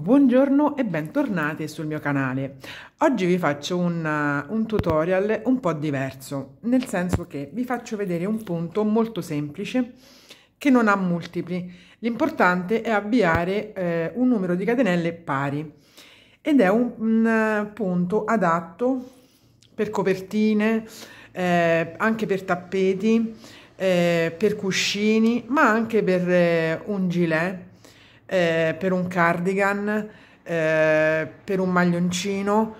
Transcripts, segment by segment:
Buongiorno e bentornati sul mio canale. Oggi vi faccio un, uh, un, tutorial un po' diverso, nel senso che vi faccio vedere un punto molto semplice che non ha multipli. L'importante è avviare eh, un numero di catenelle pari ed è un, un uh, punto adatto per copertine, eh, anche per tappeti, eh, per cuscini, ma anche per eh, un gilet eh, per un cardigan, eh, per un maglioncino,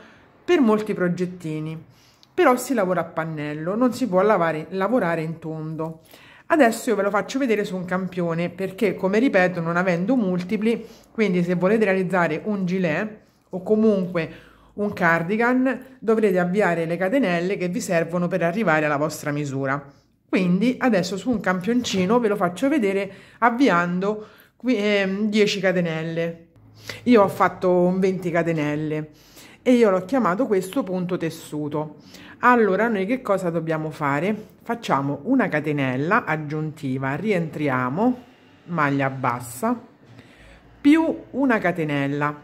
per molti progettini. Però si lavora a pannello, non si può lavare, lavorare in tondo. Adesso io ve lo faccio vedere su un campione perché, come ripeto, non avendo multipli, quindi se volete realizzare un gilet o comunque un cardigan, dovrete avviare le catenelle che vi servono per arrivare alla vostra misura. Quindi adesso su un campioncino ve lo faccio vedere avviando qui, 10 ehm, catenelle io ho fatto 20 catenelle e io l'ho chiamato questo punto tessuto allora noi che cosa dobbiamo fare facciamo una catenella aggiuntiva rientriamo maglia bassa più una catenella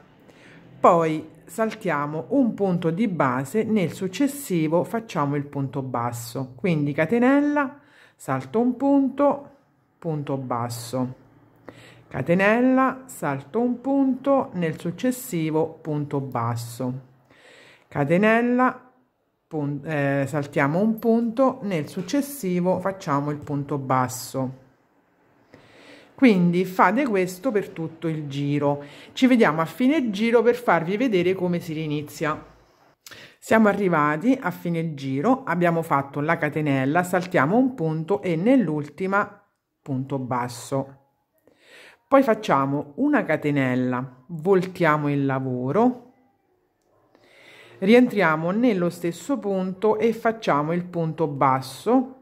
poi saltiamo un punto di base nel successivo facciamo il punto basso quindi catenella salto un punto punto basso Catenella, salto un punto nel successivo punto basso. Catenella, eh, saltiamo un punto nel successivo facciamo il punto basso. Quindi fate questo per tutto il giro. Ci vediamo a fine giro per farvi vedere come si rinizia. Siamo arrivati a fine giro, abbiamo fatto la catenella, saltiamo un punto e nell'ultima punto basso poi facciamo una catenella voltiamo il lavoro rientriamo nello stesso punto e facciamo il punto basso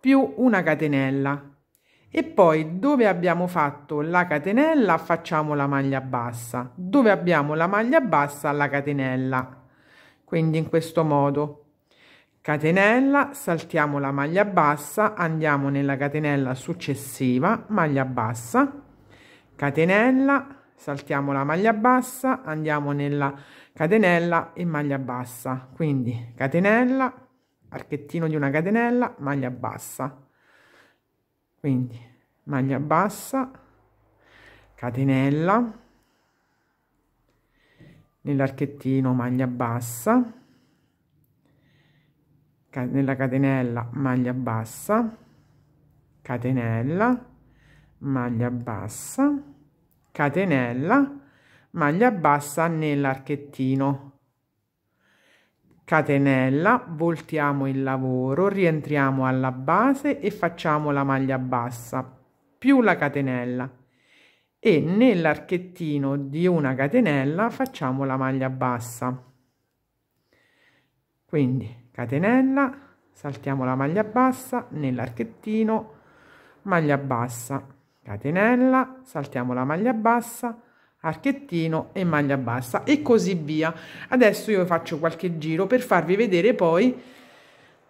più una catenella e poi dove abbiamo fatto la catenella facciamo la maglia bassa dove abbiamo la maglia bassa la catenella quindi in questo modo catenella saltiamo la maglia bassa andiamo nella catenella successiva maglia bassa catenella saltiamo la maglia bassa andiamo nella catenella e maglia bassa quindi catenella archettino di una catenella maglia bassa quindi maglia bassa catenella nell'archettino maglia bassa nella catenella maglia bassa catenella maglia bassa catenella maglia bassa nell'archettino catenella voltiamo il lavoro rientriamo alla base e facciamo la maglia bassa più la catenella e nell'archettino di una catenella facciamo la maglia bassa quindi catenella saltiamo la maglia bassa nell'archettino maglia bassa catenella, saltiamo la maglia bassa, archettino e maglia bassa e così via. Adesso io faccio qualche giro per farvi vedere poi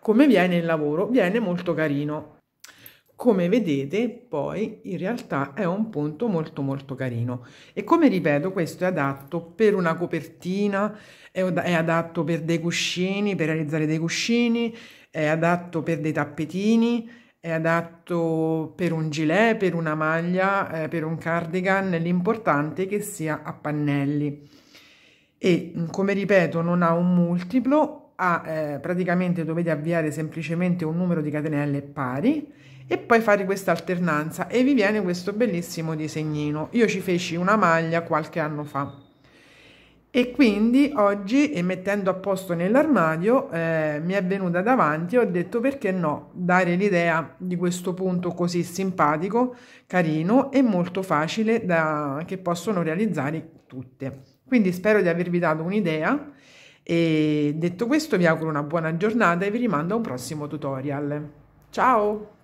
come viene il lavoro, viene molto carino. Come vedete poi in realtà è un punto molto molto carino e come ripeto questo è adatto per una copertina, è, adatto per dei cuscini, per realizzare dei cuscini, è adatto per dei tappetini, è adatto per un gilet, per una maglia, eh, per un cardigan, l'importante è che sia a pannelli. E mm, come ripeto non ha un multiplo, ha, eh, praticamente dovete avviare semplicemente un numero di catenelle pari e poi fare questa alternanza e vi viene questo bellissimo disegnino. Io ci feci una maglia qualche anno fa e quindi oggi mettendo a posto nell'armadio eh, mi è venuta davanti e ho detto perché no dare l'idea di questo punto così simpatico carino e molto facile da, che possono realizzare tutte quindi spero di avervi dato un'idea e detto questo vi auguro una buona giornata e vi rimando a un prossimo tutorial ciao